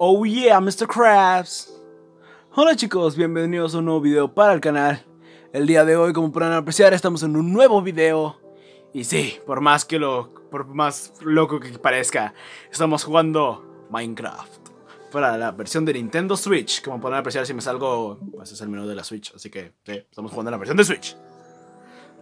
Oh yeah, Mr. Crafts Hola chicos, bienvenidos a un nuevo video para el canal. El día de hoy, como podrán apreciar, estamos en un nuevo video. Y sí, por más que lo, por más loco que parezca, estamos jugando Minecraft para la versión de Nintendo Switch. Como podrán apreciar, si me salgo, pues es el menú de la Switch, así que sí, estamos jugando la versión de Switch.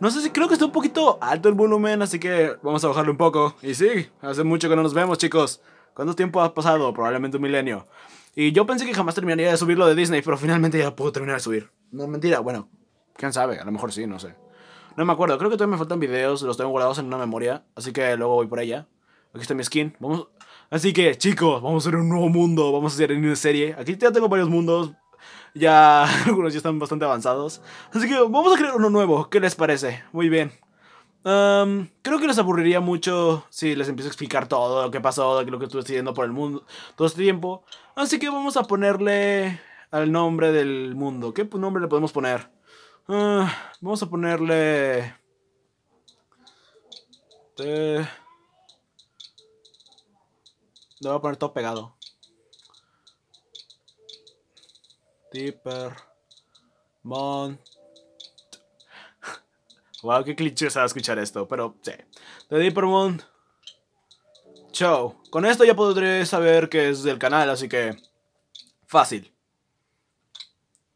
No sé si creo que está un poquito alto el volumen, así que vamos a bajarlo un poco. Y sí, hace mucho que no nos vemos, chicos. ¿Cuánto tiempo ha pasado? Probablemente un milenio. Y yo pensé que jamás terminaría de subirlo de Disney, pero finalmente ya puedo terminar de subir. No, mentira, bueno, quién sabe, a lo mejor sí, no sé. No me acuerdo, creo que todavía me faltan videos, los tengo guardados en una memoria, así que luego voy por ella. Aquí está mi skin, vamos... Así que, chicos, vamos a hacer un nuevo mundo, vamos a hacer una serie. Aquí ya tengo varios mundos, ya algunos ya están bastante avanzados. Así que vamos a crear uno nuevo, ¿qué les parece? Muy bien, creo que les aburriría mucho si les empiezo a explicar todo lo que pasó, lo que estuve siguiendo por el mundo todo este tiempo. Así que vamos a ponerle al nombre del mundo. ¿Qué nombre le podemos poner? Ah, vamos a ponerle... Te le voy a poner todo pegado. Tipper Mont Wow, qué clichés a escuchar esto, pero sí. The Deeper Moon. Show. Con esto ya podré saber que es del canal, así que... Fácil.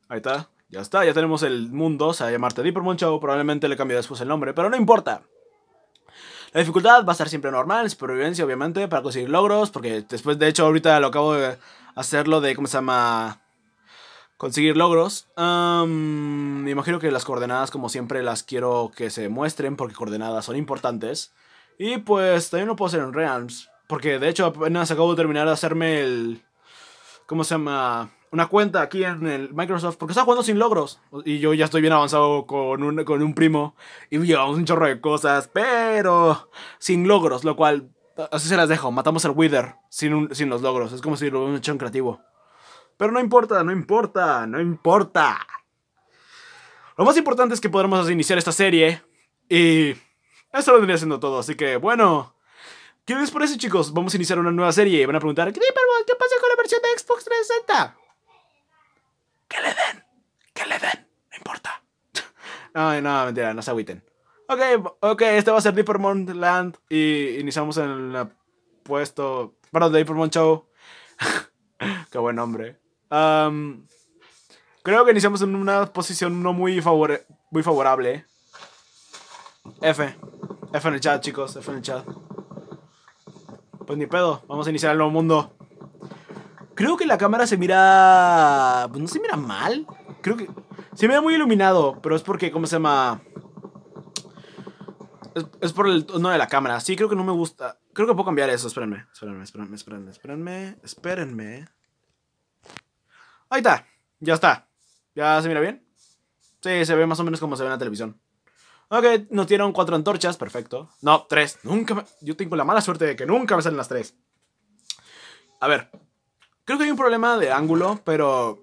Ahí está. Ya está, ya tenemos el mundo, o sea, llamarte Moon Show, probablemente le cambie después el nombre, pero no importa. La dificultad va a ser siempre normal, supervivencia obviamente, para conseguir logros, porque después de hecho ahorita lo acabo de hacerlo de, ¿cómo se llama? Conseguir logros. me imagino que las coordenadas, como siempre, las quiero que se muestren porque coordenadas son importantes. Y pues también lo puedo hacer en Realms. Porque de hecho apenas acabo de terminar de hacerme el... ¿Cómo se llama? Una cuenta aquí en el Microsoft. Porque estaba jugando sin logros. Y yo ya estoy bien avanzado con un, con un primo. Y llevamos un chorro de cosas. Pero sin logros. Lo cual... Así se las dejo. Matamos al Wither sin, sin los logros. Es como si lo hubiéramos hecho en creativo. Pero no importa, no importa, no importa. Lo más importante es que podremos iniciar esta serie. Y eso lo vendría haciendo todo. Así que, bueno. ¿Qué por eso chicos? Vamos a iniciar una nueva serie. Y van a preguntar, ¿qué pasa con la versión de Xbox 360? Que le den. Que le den. No importa. Ay, no, mentira, no se agüiten. Ok, ok, este va a ser Deepermont Land. Y iniciamos en el puesto. Perdón, Deepermont Show. Qué buen nombre. Um, creo que iniciamos en una posición no muy, favor muy favorable. F. F en el chat, chicos. F en el chat. Pues ni pedo. Vamos a iniciar el nuevo mundo. Creo que la cámara se mira... Pues no se mira mal. Creo que... Se mira muy iluminado, pero es porque, ¿cómo se llama? Es, por el tono de la cámara. Sí, creo que no me gusta. Creo que puedo cambiar eso. espérenme, espérenme, espérenme, espérenme. espérenme. Ahí está, ya está. ¿Ya se mira bien? Sí, se ve más o menos como se ve en la televisión. Ok, nos dieron cuatro antorchas, perfecto. No, tres. Nunca me... Yo tengo la mala suerte de que nunca me salen las tres. A ver. Creo que hay un problema de ángulo, pero...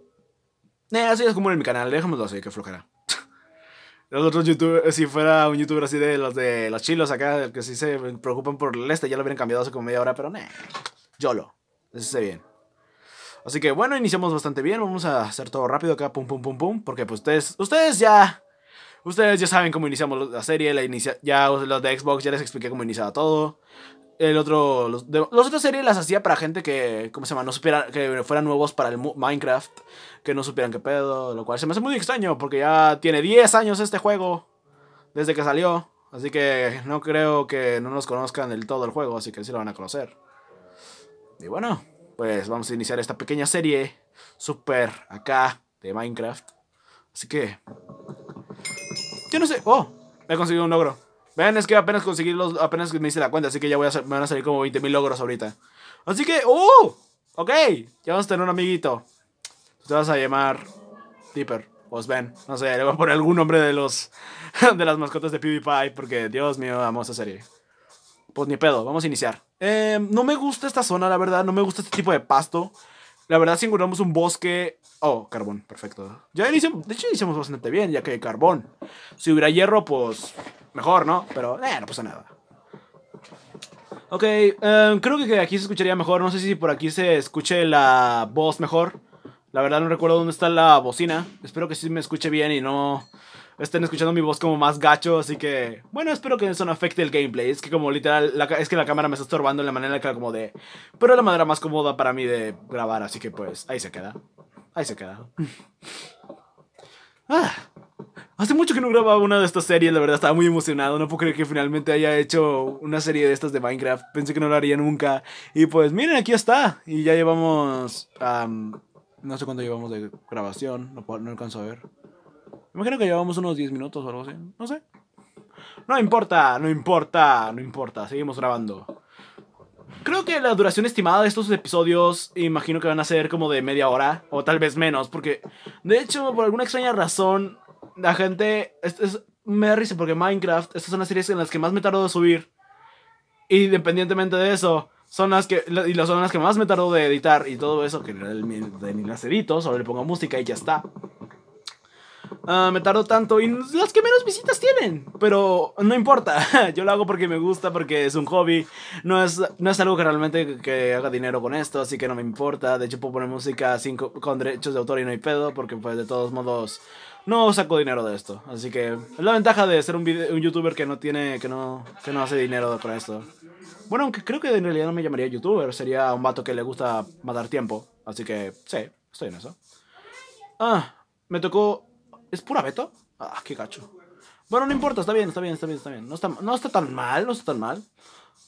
Eh, así es como en mi canal, dejémoslo así, que flojera. Los otros youtubers, si fuera un youtuber así de los de los chilos acá, que sí se preocupan por el este, ya lo hubieran cambiado hace como media hora, pero yo Yolo. Eso sé bien. Así que bueno, iniciamos bastante bien. Vamos a hacer todo rápido acá, pum, pum, pum, pum. Porque pues ustedes, ustedes ya... Ustedes ya saben cómo iniciamos la serie, la inicia, ya los de Xbox, ya les expliqué cómo iniciaba todo. El otro, los, otros series las hacía para gente que, ¿cómo se llama? No supiera, que fueran nuevos para el Minecraft, que no supieran qué pedo, lo cual se me hace muy extraño porque ya tiene 10 años este juego desde que salió. Así que no creo que no nos conozcan del todo el juego, así que sí lo van a conocer. Y bueno, pues vamos a iniciar esta pequeña serie super acá de Minecraft. Así que... Yo no sé... ¡Oh! He conseguido un logro. Ven, es que apenas conseguí los... Apenas me hice la cuenta, así que ya voy a, me van a salir como 20.000 logros ahorita. Así que... ¡Oh! Ok, ya vamos a tener un amiguito. Te vas a llamar Dipper o pues ven. No sé, le voy a poner algún nombre de los... De las mascotas de PewDiePie porque, Dios mío, amo esa serie pues ni pedo, vamos a iniciar. Em, no me gusta esta zona, la verdad, no me gusta este tipo de pasto. La verdad, si encontramos un bosque... Oh, carbón, perfecto. Ya iniciamos, de hecho hicimos bastante bien, ya que hay carbón. Si hubiera hierro, pues mejor, ¿no? Pero eh, no pasa nada. Ok, em, creo que aquí se escucharía mejor. No sé si por aquí se escuche la voz mejor. La verdad no recuerdo dónde está la bocina. Espero que sí me escuche bien y no estén escuchando mi voz como más gacho, así que bueno, espero que eso no afecte el gameplay. Es que como literal, es que la cámara me está estorbando en la manera que como de... Pero es la manera más cómoda para mí de grabar, así que pues ahí se queda. Ahí se queda. Ah, hace mucho que no grababa una de estas series, la verdad estaba muy emocionado. No puedo creer que finalmente haya hecho una serie de estas de Minecraft. Pensé que no lo haría nunca. Y pues miren, aquí está. Y ya llevamos... no sé cuánto llevamos de grabación, no, puedo, no alcanzo a ver imagino que llevamos unos 10 minutos o algo así. No sé. No importa, no importa, no importa. Seguimos grabando. Creo que la duración estimada de estos episodios, imagino que van a ser como de media hora o tal vez menos, porque de hecho, por alguna extraña razón, la gente. Es, es, me da risa porque Minecraft, estas son las series en las que más me tardo de subir. Y independientemente de eso, son las que. Y las son las que más me tardó de editar y todo eso, que ni las de Solo le pongo música y ya está. Ah, me tardo tanto y las que menos visitas tienen. Pero no importa, yo lo hago porque me gusta, porque es un hobby. No es, no es algo que realmente que haga dinero con esto, así que no me importa. De hecho, puedo poner música sin, con derechos de autor y no hay pedo, porque pues de todos modos no saco dinero de esto. Así que es la ventaja de ser un, un youtuber que no tiene, que no, que no hace dinero con esto. Bueno, aunque creo que en realidad no me llamaría youtuber, sería un vato que le gusta matar tiempo. Así que sí, estoy en eso. Ah, me tocó ¿Es pura Beto? Ah, qué gacho. Bueno, no importa, está bien, está bien, está bien, está bien. No está, no está tan mal, no está tan mal.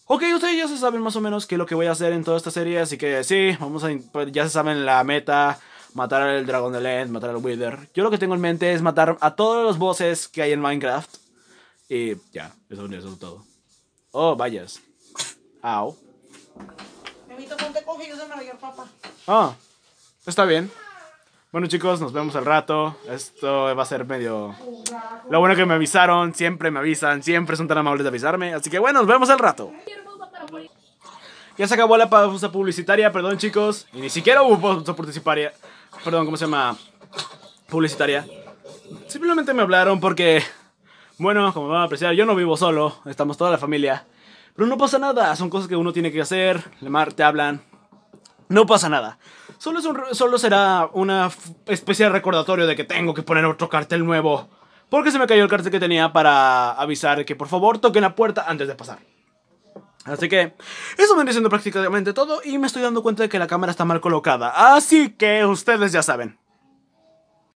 Ok, ustedes ya se saben más o menos qué es lo que voy a hacer en toda esta serie, así que sí, vamos a... Pues, ya se saben la meta, matar al dragón de Lend, matar al Wither. Yo lo que tengo en mente es matar a todos los bosses que hay en Minecraft. Y ya, eso, es todo. Oh, vayas. Au. yo mayor papá. Ah, está bien. Bueno chicos, nos vemos al rato. Esto va a ser medio... Lo bueno que me avisaron, siempre me avisan, siempre son tan amables de avisarme. Así que bueno, nos vemos al rato. Ya se acabó la pausa publicitaria, perdón chicos. Y ni siquiera hubo pausa publicitaria. Perdón, ¿cómo se llama? Publicitaria. Simplemente me hablaron porque... Bueno, como van a apreciar, yo no vivo solo, estamos toda la familia. Pero no pasa nada, son cosas que uno tiene que hacer. mar te hablan, no pasa nada. Solo, solo será una especie de recordatorio de que tengo que poner otro cartel nuevo. Porque se me cayó el cartel que tenía para avisar que por favor toquen la puerta antes de pasar. Así que eso viene diciendo prácticamente todo y me estoy dando cuenta de que la cámara está mal colocada. Así que ustedes ya saben.